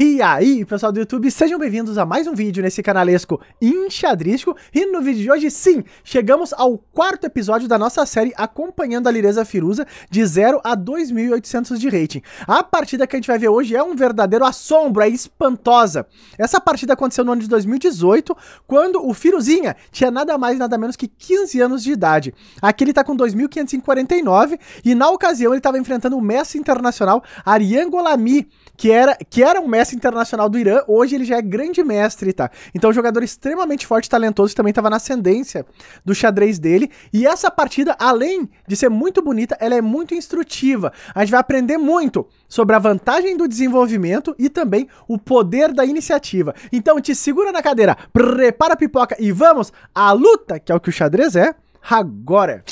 E aí, pessoal do YouTube, sejam bem-vindos a mais um vídeo nesse canalesco enxadrístico. E no vídeo de hoje, sim, chegamos ao quarto episódio da nossa série acompanhando a Lireza Firuza de 0 a 2.800 de rating. A partida que a gente vai ver hoje é um verdadeiro assombro, é espantosa. Essa partida aconteceu no ano de 2018, quando o Firuzinha tinha nada mais nada menos que 15 anos de idade. Aqui ele tá com 2.549 e na ocasião ele estava enfrentando o mestre internacional Ariangolami, que era, que era um mestre internacional do Irã, hoje ele já é grande mestre, tá? Então, um jogador extremamente forte, talentoso, também estava na ascendência do xadrez dele. E essa partida, além de ser muito bonita, ela é muito instrutiva. A gente vai aprender muito sobre a vantagem do desenvolvimento e também o poder da iniciativa. Então, te segura na cadeira, prepara a pipoca e vamos à luta, que é o que o xadrez é, agora!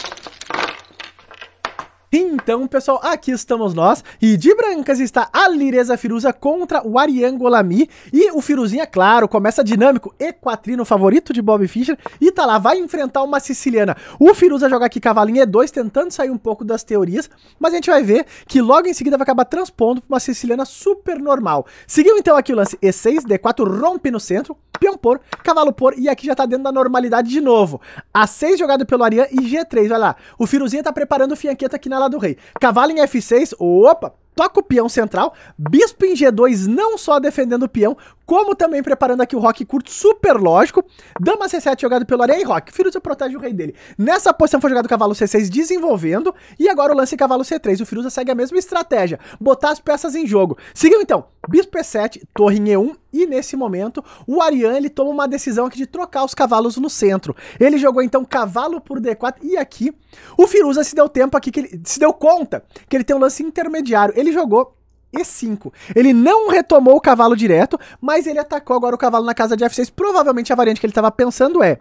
Então, pessoal, aqui estamos nós. E de brancas está a Lireza Firuza contra o Ariangolami. E o Firuzinha, claro, começa dinâmico. Equatrino, favorito de Bob Fischer. E tá lá, vai enfrentar uma siciliana. O Firuza joga aqui cavalinho E2, tentando sair um pouco das teorias. Mas a gente vai ver que logo em seguida vai acabar transpondo pra uma siciliana super normal. Seguiu então aqui o lance E6, D4, rompe no centro. Peão por, cavalo por, e aqui já tá dentro da normalidade de novo. A6 jogado pelo Arian e G3, olha lá. O Firuzinha tá preparando o Fianqueta aqui na do rei. Cavalo em F6, opa, toca o peão central, bispo em G2 não só defendendo o peão, como também preparando aqui o rock curto, super lógico, dama C7 jogado pelo areia e rock, Firuza protege o rei dele. Nessa posição foi jogado o cavalo C6 desenvolvendo, e agora o lance cavalo C3, o Firuza segue a mesma estratégia, botar as peças em jogo. Seguiu então, Bispo E7, Torre em E1, e nesse momento o Ariane ele toma uma decisão aqui de trocar os cavalos no centro. Ele jogou então cavalo por D4 e aqui o Firuza se deu tempo aqui que ele se deu conta que ele tem um lance intermediário. Ele jogou e 5. Ele não retomou o cavalo direto, mas ele atacou agora o cavalo na casa de F6. Provavelmente a variante que ele estava pensando é: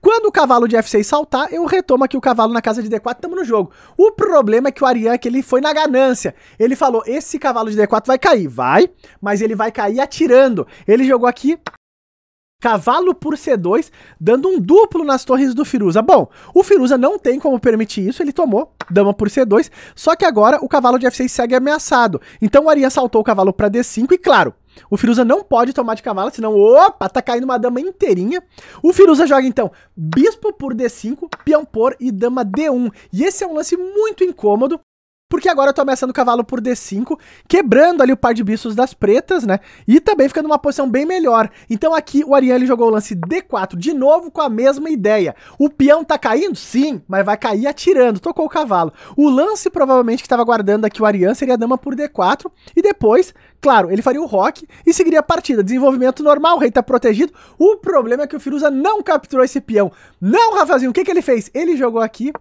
quando o cavalo de F6 saltar, eu retomo aqui o cavalo na casa de D4, tamo no jogo. O problema é que o Ariane que ele foi na ganância. Ele falou: esse cavalo de D4 vai cair, vai, mas ele vai cair atirando. Ele jogou aqui Cavalo por C2, dando um duplo nas torres do Firuza. Bom, o Firuza não tem como permitir isso, ele tomou dama por C2, só que agora o cavalo de F6 segue ameaçado. Então o Arian saltou o cavalo para D5 e, claro, o Firuza não pode tomar de cavalo, senão, opa, tá caindo uma dama inteirinha. O Firuza joga, então, bispo por D5, peão por e dama D1. E esse é um lance muito incômodo, porque agora eu tô ameaçando o cavalo por D5, quebrando ali o par de bichos das pretas, né? E também ficando numa posição bem melhor. Então aqui o Ariane jogou o lance D4 de novo com a mesma ideia. O peão tá caindo? Sim, mas vai cair atirando, tocou o cavalo. O lance provavelmente que estava guardando aqui o Ariane seria a dama por D4 e depois Claro, ele faria o rock e seguiria a partida. Desenvolvimento normal, o rei tá protegido. O problema é que o Firuza não capturou esse peão. Não, Rafazinho, o que, que ele fez? Ele jogou aqui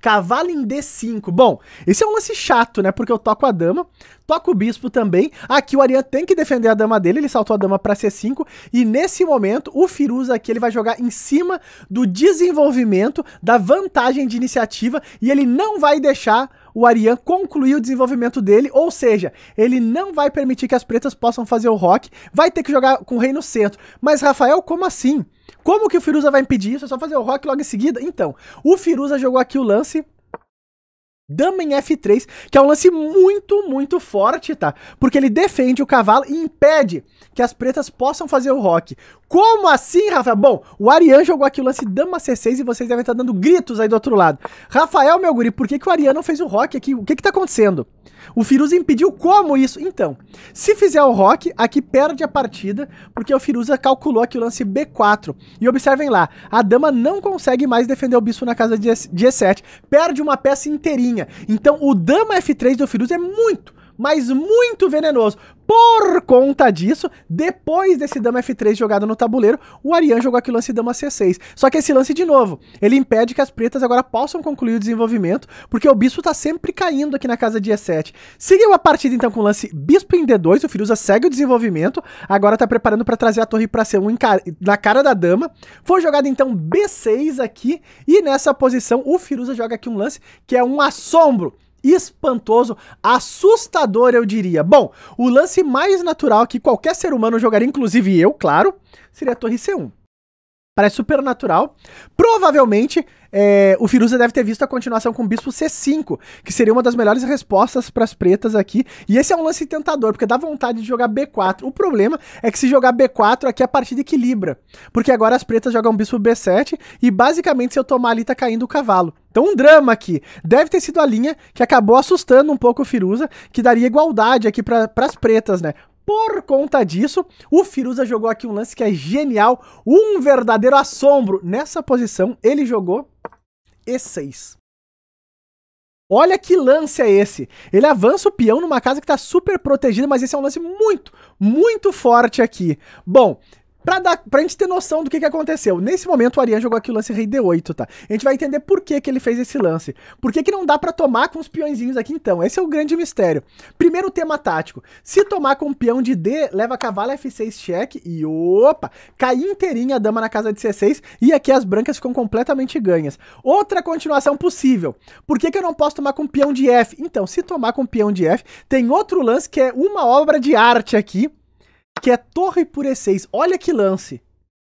Cavalo em D5. Bom, esse é um lance chato, né? Porque eu toco a dama, toco o bispo também. Aqui o Arian tem que defender a dama dele, ele saltou a dama para C5. E nesse momento, o Firuz aqui ele vai jogar em cima do desenvolvimento, da vantagem de iniciativa. E ele não vai deixar o Arian concluir o desenvolvimento dele, ou seja, ele não vai permitir que as pretas possam fazer o rock, vai ter que jogar com o rei no centro. Mas, Rafael, como assim? Como que o Firuza vai impedir isso? É só fazer o rock logo em seguida? Então, o Firuza jogou aqui o lance Dama em F3, que é um lance muito, muito forte, tá? Porque ele defende o cavalo e impede que as pretas possam fazer o rock. Como assim, Rafael? Bom, o Arian jogou aqui o lance dama C6 e vocês devem estar dando gritos aí do outro lado. Rafael, meu guri, por que, que o Arian não fez o rock aqui? O que que tá acontecendo? O Firuza impediu como isso? Então, se fizer o rock, aqui perde a partida, porque o Firuza calculou aqui o lance B4. E observem lá, a dama não consegue mais defender o bispo na casa de E7, perde uma peça inteirinha. Então, o dama F3 do Firuza é muito, mas muito venenoso. Por conta disso, depois desse dama F3 jogado no tabuleiro, o Arian jogou aquele lance dama C6. Só que esse lance, de novo, ele impede que as pretas agora possam concluir o desenvolvimento, porque o bispo tá sempre caindo aqui na casa de E7. Seguiu a partida então com o lance bispo em D2, o Firuza segue o desenvolvimento, agora tá preparando para trazer a torre para ser um na cara da dama. Foi jogado então B6 aqui, e nessa posição o Firuza joga aqui um lance que é um assombro espantoso, assustador, eu diria. Bom, o lance mais natural que qualquer ser humano jogaria, inclusive eu, claro, seria a torre C1. Parece supernatural. Provavelmente, é, o Firuza deve ter visto a continuação com o Bispo C5, que seria uma das melhores respostas para as pretas aqui. E esse é um lance tentador, porque dá vontade de jogar B4. O problema é que se jogar B4 aqui a partida equilibra, porque agora as pretas jogam Bispo B7 e basicamente se eu tomar ali tá caindo o cavalo. Então um drama aqui. Deve ter sido a linha que acabou assustando um pouco o Firuza, que daria igualdade aqui para as pretas, né? Por conta disso, o Firuza jogou aqui um lance que é genial, um verdadeiro assombro. Nessa posição, ele jogou E6. Olha que lance é esse. Ele avança o peão numa casa que está super protegida, mas esse é um lance muito, muito forte aqui. Bom, Pra, dar, pra gente ter noção do que, que aconteceu. Nesse momento, o Ariane jogou aqui o lance rei D8, tá? A gente vai entender por que, que ele fez esse lance. Por que, que não dá para tomar com os peõezinhos aqui, então? Esse é o grande mistério. Primeiro tema tático. Se tomar com o peão de D, leva cavalo F6 cheque e... Opa! Cai inteirinha a dama na casa de C6 e aqui as brancas ficam completamente ganhas. Outra continuação possível. Por que, que eu não posso tomar com o peão de F? Então, se tomar com o peão de F, tem outro lance que é uma obra de arte aqui que é torre por E6. Olha que lance.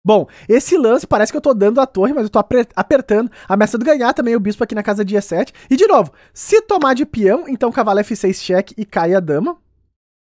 Bom, esse lance parece que eu tô dando a torre, mas eu tô apertando, ameaçando ganhar também o bispo aqui na casa de E7. E de novo, se tomar de peão, então cavalo F6 cheque e cai a dama.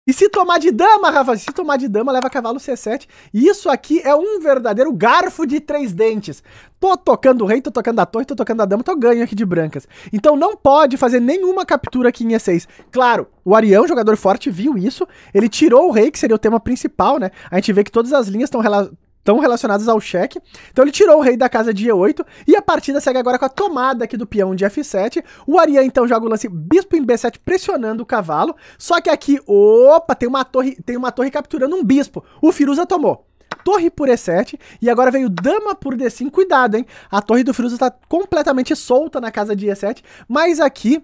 E se tomar de dama, Rafa, se tomar de dama, leva cavalo C7. E isso aqui é um verdadeiro garfo de três dentes. Tô tocando o rei, tô tocando a torre, tô tocando a dama, tô ganho aqui de brancas. Então não pode fazer nenhuma captura aqui em E6. Claro, o Arião, jogador forte, viu isso. Ele tirou o rei, que seria o tema principal, né? A gente vê que todas as linhas estão relacionadas estão relacionados ao cheque. Então ele tirou o rei da casa de E8 e a partida segue agora com a tomada aqui do peão de F7. O Arian então joga o lance bispo em B7 pressionando o cavalo. Só que aqui, opa, tem uma torre, tem uma torre capturando um bispo. O Firuza tomou torre por E7 e agora veio dama por D5. Cuidado, hein? A torre do Firuza tá completamente solta na casa de E7, mas aqui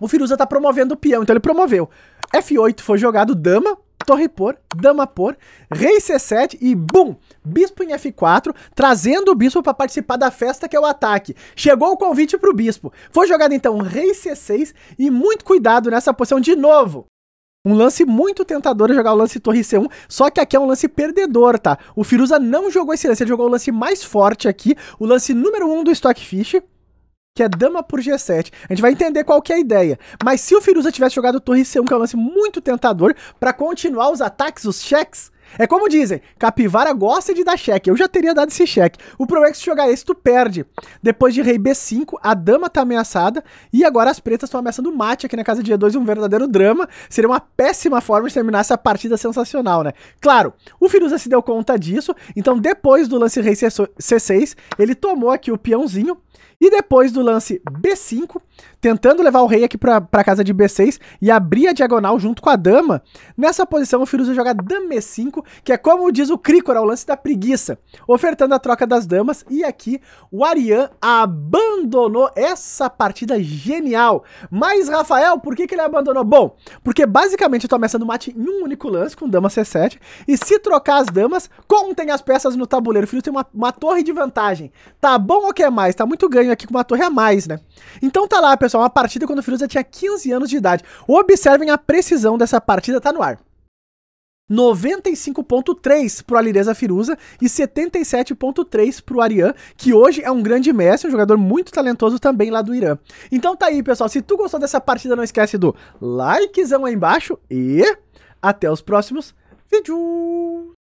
o Firuza tá promovendo o peão, então ele promoveu. F8 foi jogado dama, torre por, dama por, rei c7 e bum, bispo em f4, trazendo o bispo para participar da festa que é o ataque. Chegou o convite para o bispo. Foi jogado então rei c6 e muito cuidado nessa posição de novo. Um lance muito tentador é jogar o lance torre C1, só que aqui é um lance perdedor, tá? O Firuza não jogou esse lance, ele jogou o lance mais forte aqui, o lance número 1 um do Stockfish, que é dama por G7. A gente vai entender qual que é a ideia. Mas se o Firuza tivesse jogado torre C1, que é um lance muito tentador, para continuar os ataques, os cheques, é como dizem, capivara gosta de dar cheque. Eu já teria dado esse cheque. O problema é que se jogar esse, tu perde. Depois de rei B5, a dama tá ameaçada. E agora as pretas estão ameaçando mate aqui na casa de g 2 Um verdadeiro drama. Seria uma péssima forma de terminar essa partida sensacional, né? Claro, o Firuza se deu conta disso. Então, depois do lance rei C6, ele tomou aqui o peãozinho. E depois do lance B5, tentando levar o rei aqui pra, casa de B6 e abrir a diagonal junto com a dama, nessa posição o Firuza joga dama E5, que é como diz o Crícora, o lance da preguiça, ofertando a troca das damas. E aqui o Arian abandonou essa partida genial. Mas, Rafael, por que, que ele abandonou? Bom, porque basicamente eu tô ameaçando o mate em um único lance com dama C7, e se trocar as damas, contem as peças no tabuleiro. O Firuza tem uma, uma torre de vantagem. Tá bom ou quer mais? Tá muito muito ganho aqui com uma torre a mais, né? Então tá lá, pessoal, uma partida quando o Firuza tinha 15 anos de idade. Observem a precisão dessa partida, tá no ar. 95.3 pro Alireza Firuza e 77.3 pro Arian, que hoje é um grande mestre, um jogador muito talentoso também lá do Irã. Então tá aí, pessoal, se tu gostou dessa partida, não esquece do likezão aí embaixo e até os próximos vídeos.